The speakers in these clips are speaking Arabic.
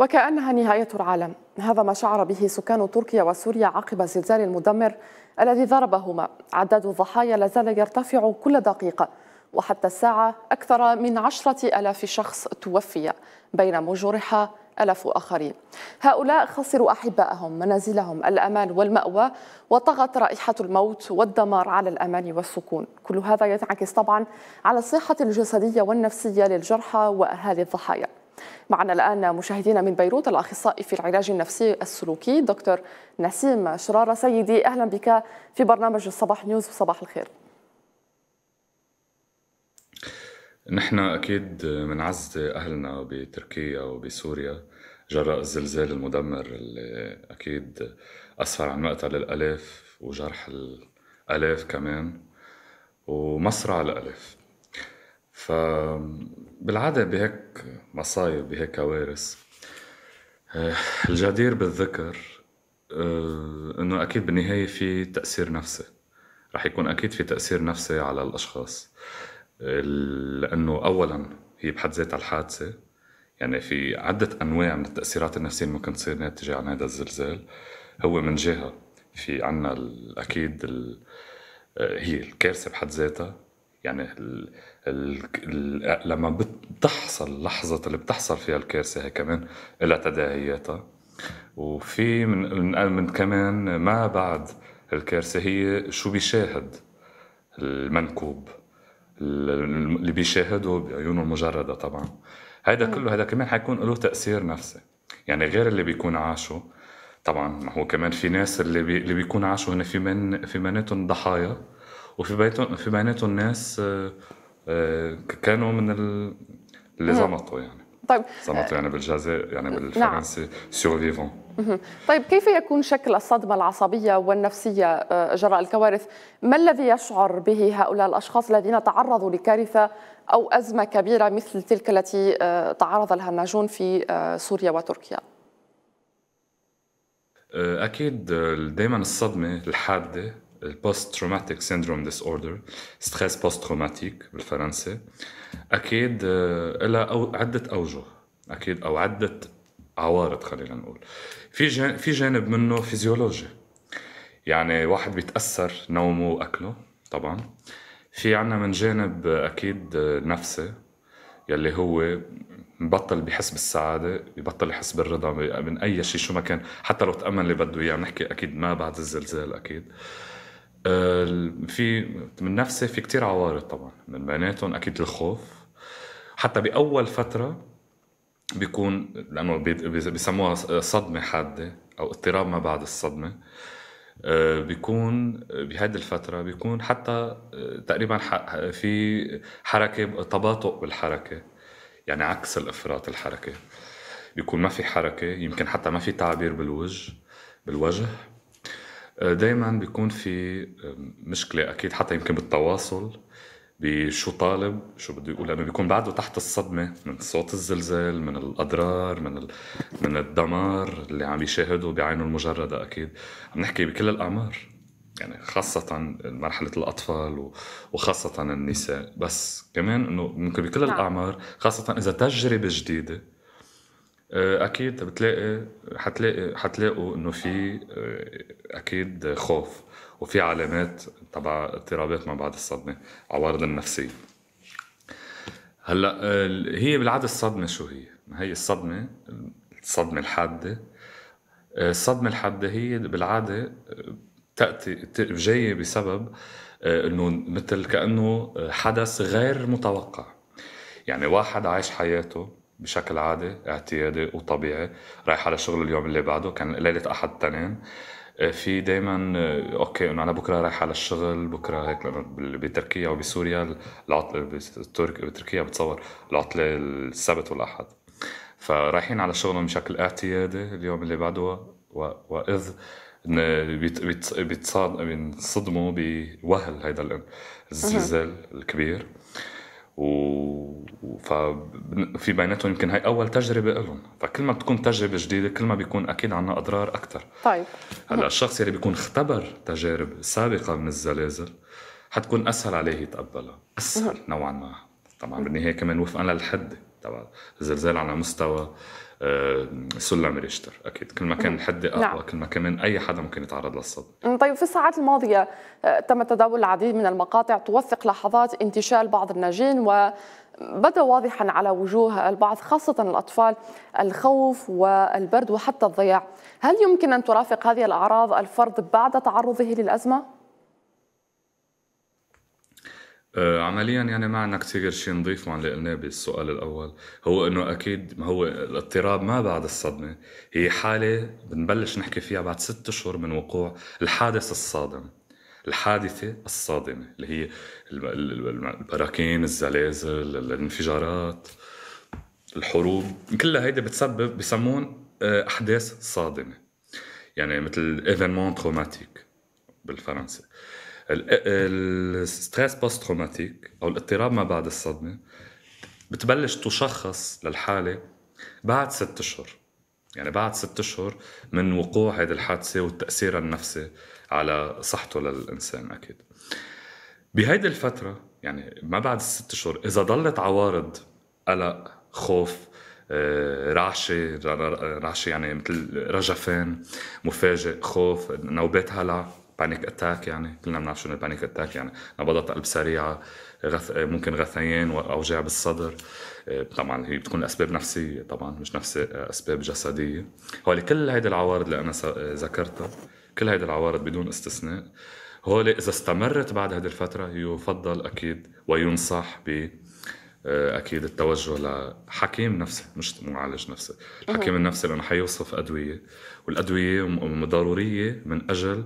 وكأنها نهاية العالم هذا ما شعر به سكان تركيا وسوريا عقب الزلزال المدمر الذي ضربهما عدد الضحايا لا زال يرتفع كل دقيقة وحتى الساعة أكثر من عشرة ألاف شخص توفي بينما جرح ألاف آخرين هؤلاء خسروا أحبائهم منازلهم الأمان والمأوى وطغت رائحة الموت والدمار على الأمان والسكون كل هذا ينعكس طبعا على الصحة الجسدية والنفسية للجرحى وأهالي الضحايا معنا الآن مشاهدينا من بيروت الأخصائي في العلاج النفسي السلوكي دكتور نسيم شرارة سيدي أهلا بك في برنامج الصباح نيوز وصباح الخير نحن أكيد عز أهلنا بتركيا وبسوريا جراء الزلزال المدمر اللي أكيد أسفر عن مقتل الألاف وجرح الآلاف كمان ومصرع الآلاف فبالعادة بهيك مصايب بهيك كوارث آه، الجدير بالذكر آه، انه اكيد بالنهايه في تاثير نفسي رح يكون اكيد في تاثير نفسي على الاشخاص لانه اولا هي بحد ذاتها الحادثه يعني في عده انواع من التاثيرات النفسيه اللي ممكن تصير ناتجه عن هذا الزلزال هو من جهه في عنا اكيد آه، هي الكارثه بحد ذاتها يعني ال... ال... ال... لما بتحصل لحظة اللي بتحصل فيها الكارثة هي كمان لها تداعياتها وفي من, من, من كمان ما بعد الكارثة هي شو بيشاهد المنكوب اللي بيشاهده بعيونه المجردة طبعا هذا كله هذا كمان حيكون له تأثير نفسي يعني غير اللي بيكون عاشه طبعا هو كمان في ناس اللي بي اللي بيكون عاشوا هنا في من في بيناتهم ضحايا وفي بيتهم في بيناتهم ناس آه، آه، كانوا من اللي زمطوا يعني طيب زمطوا يعني بالجزائر يعني نعم. بالفرنسي نعم. سيرفيفون طيب كيف يكون شكل الصدمة العصبية والنفسية آه، جراء الكوارث؟ ما الذي يشعر به هؤلاء الأشخاص الذين تعرضوا لكارثة أو أزمة كبيرة مثل تلك التي آه، تعرض لها الناجون في سوريا وتركيا؟ أكيد دائما الصدمة الحادة البوست تروماتيك سيندروم ديس اوردر ستريس بوست تروماتيك بالفرنسي اكيد آه، لها عده اوجه اكيد او عده عوارض خلينا نقول في في جانب منه فيزيولوجي يعني واحد بيتاثر نومه واكله طبعا في عنا من جانب آه، اكيد آه، نفسي يلي هو بطل بحس بالسعادة ببطل يحس بالرضا من أي شيء شو ما كان حتى لو تأمن اللي بده إياه يعني عم نحكي أكيد ما بعد الزلزال أكيد آه آه، في من نفسي في كتير عوارض طبعا من بيناتهم اكيد الخوف حتى باول فتره بيكون لانه بيسموها صدمه حاده او اضطراب ما بعد الصدمه آه، بيكون بهذه الفتره بيكون حتى آه، تقريبا في حركه تباطؤ بالحركه يعني عكس الافراط الحركه بيكون ما في حركه يمكن حتى ما في تعبير بالوجه بالوجه دائما بيكون في مشكله اكيد حتى يمكن بالتواصل بشو طالب شو بده يقول لانه بيكون بعده تحت الصدمه من صوت الزلزال من الاضرار من ال... من الدمار اللي عم يشاهده بعينه المجرده اكيد عم نحكي بكل الاعمار يعني خاصة مرحلة الأطفال وخاصة النساء بس كمان أنه ممكن بكل نعم. الأعمار خاصة إذا تجربة جديدة آه، اكيد بتلاقي حتلاقي حتلاقوا انه في آه، اكيد خوف وفي علامات تبع اضطرابات ما بعد الصدمه عوارض النفسيه هلا آه، هي بالعاده الصدمه شو هي؟ هي الصدمه الصدمه الحاده الصدمه الحاده هي بالعاده تاتي جايه بسبب انه مثل كانه حدث غير متوقع يعني واحد عايش حياته بشكل عادي اعتيادي وطبيعي رايح على شغل اليوم اللي بعده كان ليله احد تنين آه، في دائما آه، اوكي انه انا بكره رايح على الشغل بكره هيك لانه بتركيا وبسوريا العطله بتركيا بتصور العطله السبت والاحد فرايحين على شغلهم بشكل اعتيادي اليوم اللي بعده واذ بيتصادموا بوهل هيدا الزلزال الكبير و ففي بيناتهم يمكن هي اول تجربه لهم فكل ما بتكون تجربه جديده كل ما بيكون اكيد عنا اضرار اكثر طيب هلا الشخص اللي بيكون اختبر تجارب سابقه من الزلازل حتكون اسهل عليه يتقبلها اسهل نوعا ما طبعا بالنهايه كمان وفقا للحده تبع الزلزال على مستوى آه، سلم ريشتر اكيد كل ما كان الحده اقوى نعم. كل ما كمان اي حدا ممكن يتعرض للصدمه طيب في الساعات الماضيه آه، تم تداول العديد من المقاطع توثق لحظات انتشال بعض الناجين و بدا واضحا على وجوه البعض خاصة الأطفال الخوف والبرد وحتى الضياع هل يمكن أن ترافق هذه الأعراض الفرد بعد تعرضه للأزمة؟ آه، عمليا يعني ما عندنا كثير شيء نضيفه عن اللي قلناه بالسؤال الاول هو انه اكيد ما هو الاضطراب ما بعد الصدمه هي حاله بنبلش نحكي فيها بعد ست اشهر من وقوع الحادث الصادم الحادثة الصادمة اللي هي البراكين الزلازل الانفجارات الحروب كلها هيدي بتسبب بسمون آه، أحداث صادمة يعني مثل ايفينمون تروماتيك بالفرنسي الستريس بوست تروماتيك او الاضطراب ما بعد الصدمه بتبلش تشخص للحاله بعد ست اشهر يعني بعد ست اشهر من وقوع هذه الحادثه والتاثير النفسي على صحته للانسان اكيد بهيدي الفتره يعني ما بعد الست اشهر اذا ضلت عوارض قلق خوف آه، رعشه رعشه يعني مثل رجفان مفاجئ خوف نوبات هلع بانيك اتاك يعني كلنا بنعرف شو البانيك اتاك يعني نبضات قلب سريعه غث... ممكن غثيان واوجاع بالصدر آه، طبعا هي بتكون اسباب نفسيه طبعا مش نفس اسباب جسديه هول كل هيدي العوارض اللي انا آه، ذكرتها كل هيدي العوارض بدون استثناء هول اذا استمرت بعد هذه الفتره يفضل اكيد وينصح ب آه، اكيد التوجه لحكيم نفسي مش معالج نفسي الحكيم النفسي لانه حيوصف ادويه والادويه ضروريه من اجل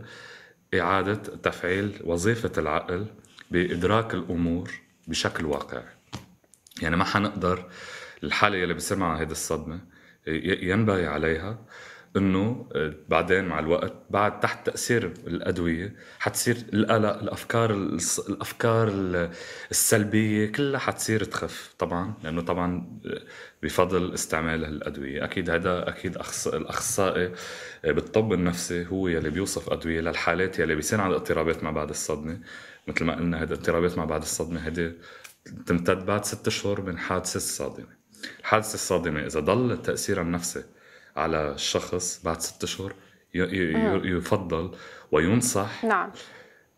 إعادة تفعيل وظيفة العقل بإدراك الأمور بشكل واقعي يعني ما حنقدر الحالة اللي بصير معها هيدي الصدمة ينبغي عليها انه آه، بعدين مع الوقت بعد تحت تاثير الادويه حتصير القلق الافكار الافكار السلبيه كلها حتصير تخف طبعا لانه طبعا آه، بفضل استعمال الادويه اكيد هذا اكيد الاخصائي آه، بالطب النفسي هو يلي بيوصف ادويه للحالات يلي بيصير على اضطرابات ما بعد الصدمه مثل ما قلنا هذا اضطرابات ما بعد الصدمه هذه تمتد بعد ست اشهر من حادثه الصادمه الحادثه الصادمه اذا ضل تاثيرها النفسي على الشخص بعد ست اشهر يفضل وينصح نعم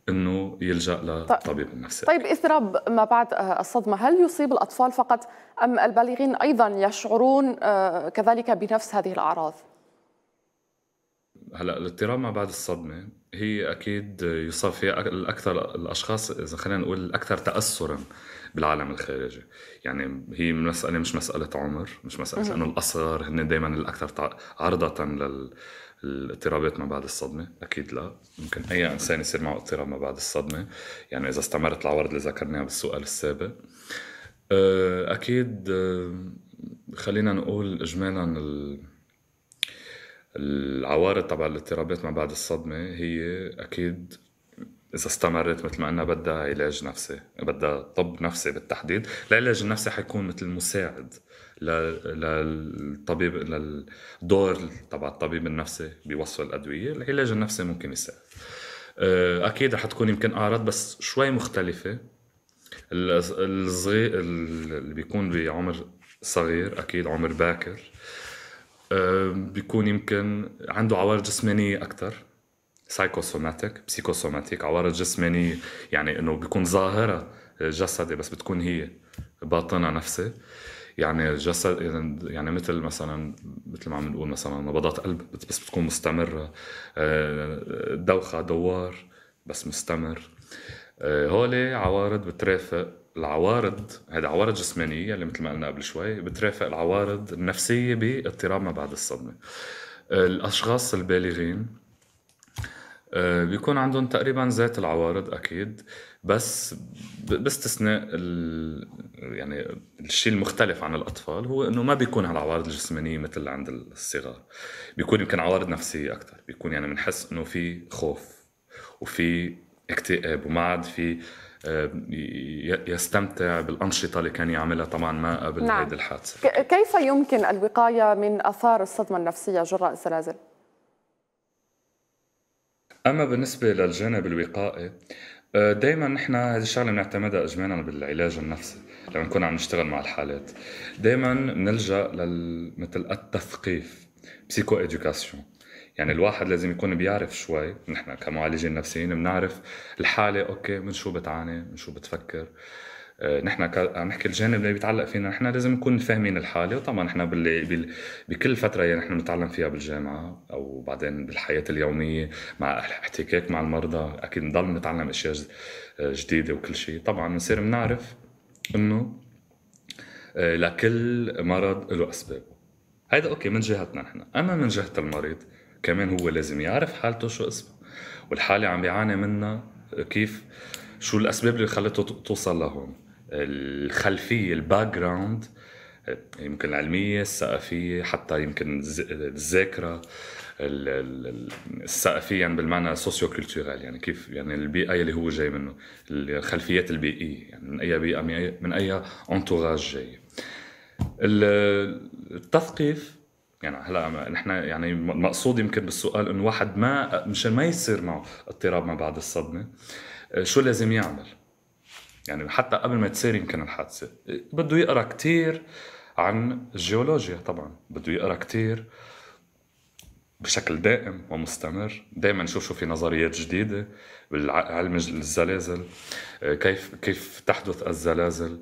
انه يلجا للطبيب طيب. النفسي طيب اضطراب ما بعد آه، الصدمه هل يصيب الاطفال فقط ام البالغين ايضا يشعرون آه، كذلك بنفس هذه الاعراض هلا الاضطراب ما بعد الصدمه هي اكيد يصاب فيها الاكثر الاشخاص اذا خلينا نقول الاكثر تاثرا بالعالم الخارجي يعني هي مسألة مش مسألة عمر مش مسألة لأنه الأصغر هن دائما الأكثر عرضة لل الاضطرابات ما بعد الصدمة أكيد لا ممكن أي إنسان يصير معه اضطراب ما بعد الصدمة يعني إذا استمرت العوارض اللي ذكرناها بالسؤال السابق أه، أكيد أه، خلينا نقول إجمالا العوارض تبع الاضطرابات ما بعد الصدمة هي أكيد اذا استمرت مثل ما قلنا بدها علاج نفسي بدها طب نفسي بالتحديد العلاج النفسي حيكون مثل مساعد للطبيب للدور تبع الطبيب النفسي بوصف الادويه العلاج النفسي ممكن يساعد آه، اكيد رح تكون يمكن اعراض بس شوي مختلفه الصغير اللي بيكون بعمر صغير اكيد عمر باكر آه، بيكون يمكن عنده عوارض جسمانيه اكثر سايكوسوماتيك بسيكوسوماتيك عوارض جسمانيه يعني انه بيكون ظاهره جسدي بس بتكون هي باطنه نفسها يعني الجسد يعني مثل مثلا مثل ما عم نقول مثلا نبضات قلب بس بتكون مستمره آه، دوخه دوار بس مستمر آه، هولي عوارض بترافق العوارض هذه عوارض جسمانيه اللي مثل ما قلنا قبل شوي بترافق العوارض النفسيه باضطراب ما بعد الصدمه آه، الاشخاص البالغين آه، بيكون عندهم تقريبا ذات العوارض اكيد بس باستثناء ال... يعني الشيء المختلف عن الاطفال هو انه ما بيكون هالعوارض الجسمانيه مثل عند الصغار بيكون يمكن عوارض نفسيه اكثر بيكون يعني بنحس انه في خوف وفي اكتئاب وما عاد في آه، يستمتع بالانشطه اللي كان يعملها طبعا ما قبل نعم. هذه الحادثه كيف يمكن الوقايه من اثار الصدمه النفسيه جراء الزلازل؟ اما بالنسبه للجانب الوقائي آه، دائما نحن هذه الشغله بنعتمدها اجمالا بالعلاج النفسي لما نكون عم نشتغل مع الحالات دائما بنلجا مثل التثقيف بسيكو اديوكاسيون يعني الواحد لازم يكون بيعرف شوي نحن كمعالجين نفسيين بنعرف الحاله اوكي من شو بتعاني من شو بتفكر آه، نحن عم نحكي الجانب اللي بيتعلق فينا نحن لازم نكون فاهمين الحاله وطبعا نحن بكل فتره يعني نحن بنتعلم فيها بالجامعه او بعدين بالحياه اليوميه مع احتكاك مع المرضى اكيد نضل نتعلم اشياء آه، جديده وكل شيء طبعا بنصير بنعرف انه آه، لكل مرض له اسبابه هيدا اوكي من جهتنا نحن اما من جهه المريض كمان هو لازم يعرف حالته شو اسمه والحاله عم بيعاني منها كيف شو الاسباب اللي خلته توصل لهون الخلفيه الباك جراوند يمكن العلميه الثقافيه حتى يمكن الذاكره الثقافيه يعني بالمعنى سوسيو كولتورال يعني كيف يعني البيئه اللي هو جاي منه الخلفيات البيئيه يعني من اي بيئه من اي انتوراج جاي التثقيف يعني هلا نحن يعني المقصود يمكن بالسؤال انه واحد ما مشان ما يصير معه اضطراب ما بعد الصدمه شو لازم يعمل؟ يعني حتى قبل ما تصير يمكن الحادثه بده يقرا كثير عن الجيولوجيا طبعا بده يقرا كثير بشكل دائم ومستمر دائما نشوف شو في نظريات جديدة بالعلم الزلازل كيف كيف تحدث الزلازل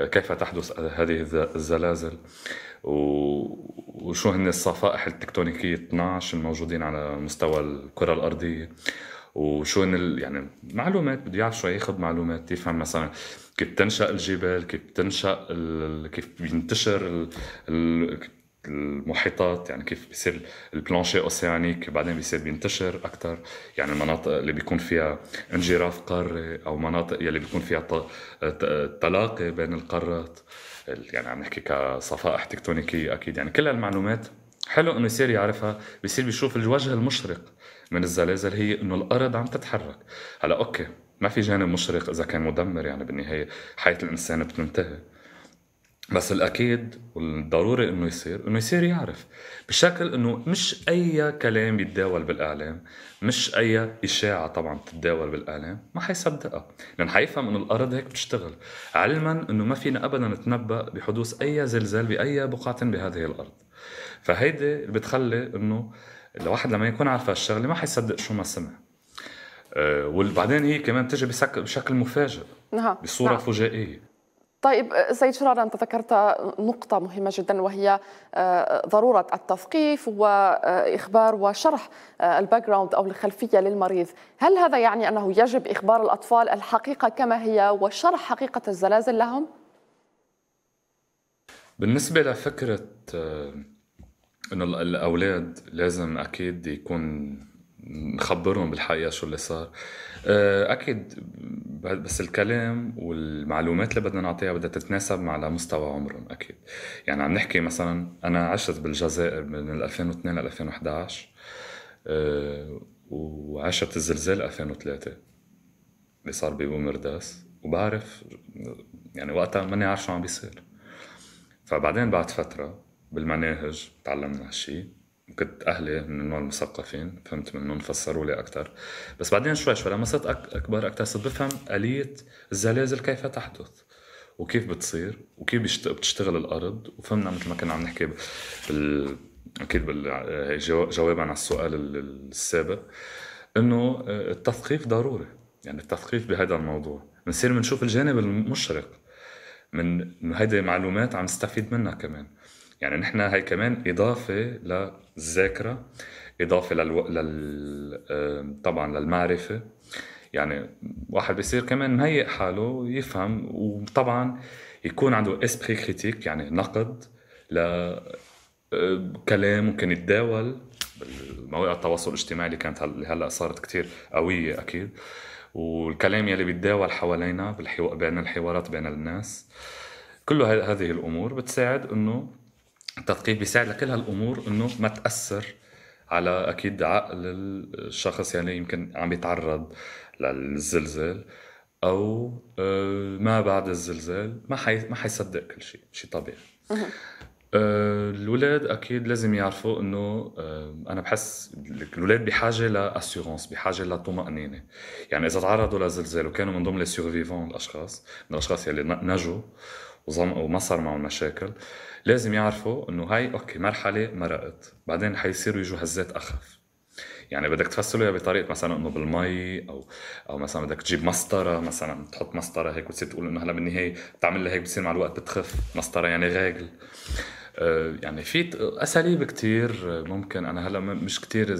كيف تحدث هذه الزلازل وشو هن الصفائح التكتونيكية 12 الموجودين على مستوى الكرة الأرضية وشو يعني معلومات بده يعرف شو ياخذ معلومات يفهم مثلا كيف تنشا الجبال كيف تنشا كيف بينتشر المحيطات يعني كيف بيصير البلانشي اوسيانيك بعدين بيصير بينتشر اكثر يعني المناطق اللي بيكون فيها انجراف قاري او مناطق يلي بيكون فيها تلاقي بين القارات يعني عم نحكي كصفائح تكتونيكيه اكيد يعني كل هالمعلومات حلو انه يصير يعرفها بيصير بيشوف الوجه المشرق من الزلازل هي انه الارض عم تتحرك هلا اوكي ما في جانب مشرق اذا كان مدمر يعني بالنهايه حياه الانسان بتنتهي بس الاكيد والضروري انه يصير انه يصير يعرف بشكل انه مش اي كلام يتداول بالاعلام مش اي اشاعه طبعا بتتداول بالاعلام ما حيصدقها لان حيفهم انه الارض هيك بتشتغل علما انه ما فينا ابدا نتنبا بحدوث اي زلزال باي بقعه بهذه الارض فهيدي اللي بتخلي انه الواحد لما يكون عارف هالشغله ما حيصدق شو ما سمع أه وبعدين هي إيه كمان تجي بشكل مفاجئ نعم، بصوره نعم. فجائيه طيب آه، سيد شرار أنت ذكرت نقطة مهمة جدا وهي آه، ضرورة التثقيف وإخبار آه، وشرح الباك جراوند أو الخلفية للمريض هل هذا يعني أنه يجب إخبار الأطفال الحقيقة كما هي وشرح حقيقة الزلازل لهم؟ بالنسبة لفكرة انه الاولاد لازم اكيد يكون نخبرهم بالحقيقه شو اللي صار آه، اكيد بس الكلام والمعلومات اللي بدنا نعطيها بدها تتناسب مع مستوى عمرهم اكيد يعني عم نحكي مثلا انا عشت بالجزائر من 2002 ل 2011 وعشت الزلزال 2003 اللي صار ببومرداس وبعرف يعني وقتها ماني عارف شو عم بيصير فبعدين بعد فتره بالمناهج تعلمنا هالشيء وكنت اهلي من النوع المثقفين فهمت منهم فسروا لي اكثر بس بعدين شوي شوي لما صرت اكبر اكثر صرت بفهم اليه الزلازل كيف تحدث وكيف بتصير وكيف بتشتغل الارض وفهمنا مثل ما كنا عم نحكي بال... اكيد بال... جوابا على السؤال السابق انه آه، التثقيف ضروري يعني التثقيف بهذا الموضوع بنصير بنشوف الجانب المشرق من هيدي معلومات عم نستفيد منها كمان يعني نحن هي كمان اضافه للذاكره اضافه للو... لل طبعا للمعرفه يعني واحد بيصير كمان مهيئ حاله يفهم وطبعا يكون عنده اسبري كريتيك يعني نقد ل آه، كلام ممكن يتداول مواقع التواصل الاجتماعي اللي كانت هلا صارت كتير قويه اكيد والكلام يلي بيتداول حوالينا بالحو... بين الحوارات بين الناس كل هذه الامور بتساعد انه التثقيف بيساعد لكل هالامور انه ما تاثر على اكيد عقل الشخص يعني يمكن عم يتعرض للزلزال او آه، ما بعد الزلزال ما حي ما حيصدق كل شيء شيء طبيعي آه، الاولاد اكيد لازم يعرفوا انه آه، انا بحس الاولاد بحاجه لاسيورونس بحاجه لطمانينه يعني اذا تعرضوا لزلزال وكانوا من ضمن السيرفيفون الاشخاص من الاشخاص يلي نجوا وما صار معهم مشاكل لازم يعرفوا انه هاي اوكي مرحله مرقت بعدين حيصيروا يجوا هزات اخف يعني بدك تفسره بطريقه مثلا انه بالمي او او مثلا بدك تجيب مسطره مثلا تحط مسطره هيك وتصير تقول انه هلا بالنهايه بتعمل لها هيك بتصير مع الوقت بتخف مسطره يعني غاغل آه، يعني في اساليب كثير آه، ممكن انا هلا مش كثير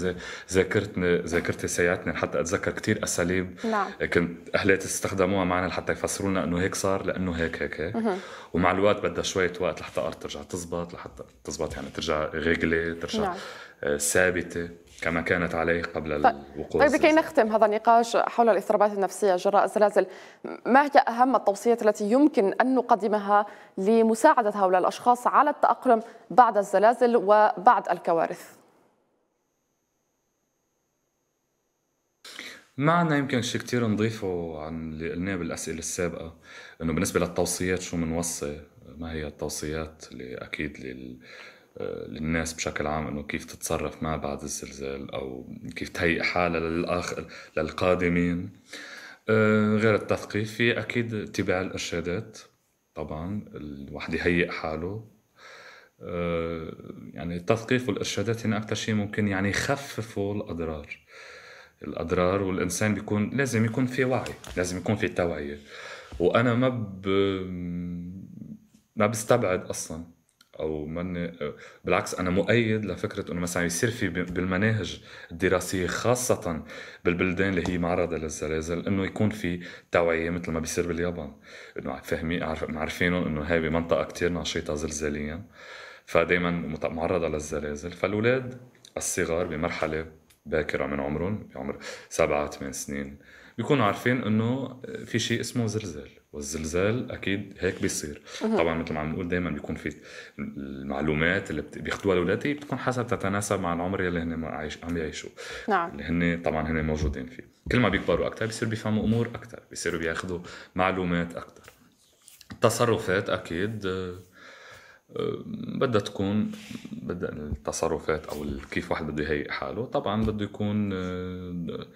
ذاكرتني ذاكرتي سيعتني حتى اتذكر كثير اساليب نعم. كنت اهلي استخدموها معنا لحتى يفسروا لنا انه هيك صار لانه هيك هيك هيك مه. ومع الوقت بدها شويه وقت لحتى ارض ترجع تزبط لحتى تزبط يعني ترجع غيغلي ترجع نعم. آه، ثابته كما كانت عليه قبل طيب الوقوع طيب لكي نختم هذا النقاش حول الاضطرابات النفسية جراء الزلازل ما هي أهم التوصيات التي يمكن أن نقدمها لمساعدة هؤلاء الأشخاص على التأقلم بعد الزلازل وبعد الكوارث؟ ما عندنا يمكن شيء كتير نضيفه عن اللي قلناه بالأسئلة السابقة إنه بالنسبة للتوصيات شو بنوصي ما هي التوصيات اللي أكيد للناس بشكل عام انه كيف تتصرف ما بعد الزلزال او كيف تهيئ حالها للأخ... للقادمين آه، غير التثقيف في اكيد اتباع الارشادات طبعا الواحد يهيئ حاله آه، يعني التثقيف والارشادات هنا اكثر شيء ممكن يعني يخففوا الاضرار الاضرار والانسان بيكون لازم يكون في وعي لازم يكون في توعيه وانا ما ب... ما بستبعد اصلا او من بالعكس انا مؤيد لفكره انه مثلا يصير في بالمناهج الدراسيه خاصه بالبلدان اللي هي معرضه للزلازل انه يكون في توعيه مثل ما بيصير باليابان انه فاهمين عارفينهم انه هاي بمنطقه كتير نشيطه زلزاليا فدائما معرضه للزلازل فالاولاد الصغار بمرحله باكره من عمرهم بعمر سبعة ثمان سنين بيكونوا عارفين انه في شيء اسمه زلزال والزلزال اكيد هيك بيصير أه. طبعا مثل ما عم نقول دائما بيكون في المعلومات اللي بياخذوها الاولاد بتكون حسب تتناسب مع العمر اللي هن عايش عم يعيشوا نعم اللي هن طبعا هن موجودين فيه كل ما بيكبروا اكثر بيصيروا بيفهموا امور اكثر بيصيروا بياخذوا معلومات اكثر التصرفات اكيد آه، آه، بدها تكون بدها التصرفات او كيف واحد بده يهيئ حاله طبعا بده يكون آه،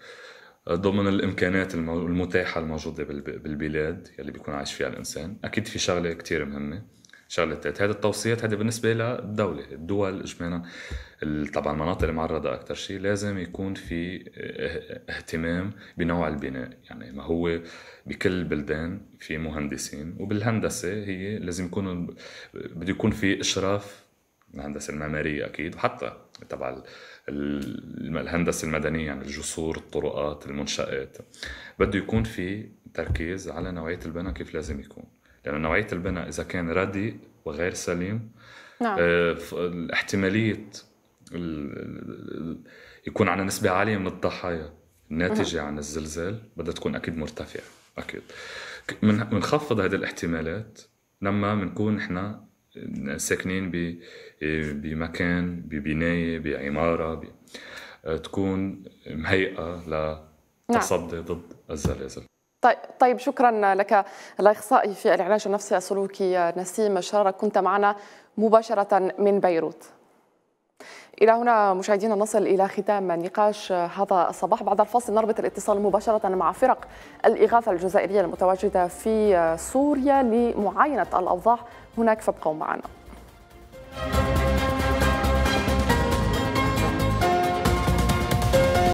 ضمن الامكانات المتاحه الموجوده بالبلاد يلي بيكون عايش فيها الانسان اكيد في شغله كتير مهمه شغله ثالثه هذه التوصيات هذه بالنسبه للدوله الدول اجمالا طبعا المناطق المعرضه اكثر شيء لازم يكون في اهتمام بنوع البناء يعني ما هو بكل البلدان في مهندسين وبالهندسه هي لازم يكون بده يكون في اشراف الهندسه المعماريه اكيد وحتى تبع الهندسه المدنيه يعني الجسور الطرقات المنشات بده يكون في تركيز على نوعيه البناء كيف لازم يكون لانه نوعيه البناء اذا كان رديء وغير سليم نعم. آه، احتماليه يكون على نسبه عاليه من الضحايا الناتجه نعم. عن الزلزال بدها تكون اكيد مرتفعه اكيد بنخفض هذه الاحتمالات لما بنكون احنا ساكنين آه، بمكان ببنايه بعماره آه، تكون مهيئه لتصدي نعم. ضد الزلازل طيب طيب شكرا لك الاخصائي في العلاج النفسي السلوكي نسيم شرر كنت معنا مباشره من بيروت إلى هنا مشاهدينا نصل إلى ختام نقاش هذا الصباح بعد الفاصل نربط الاتصال مباشرة مع فرق الإغاثة الجزائرية المتواجدة في سوريا لمعاينة الأوضاع هناك فابقوا معنا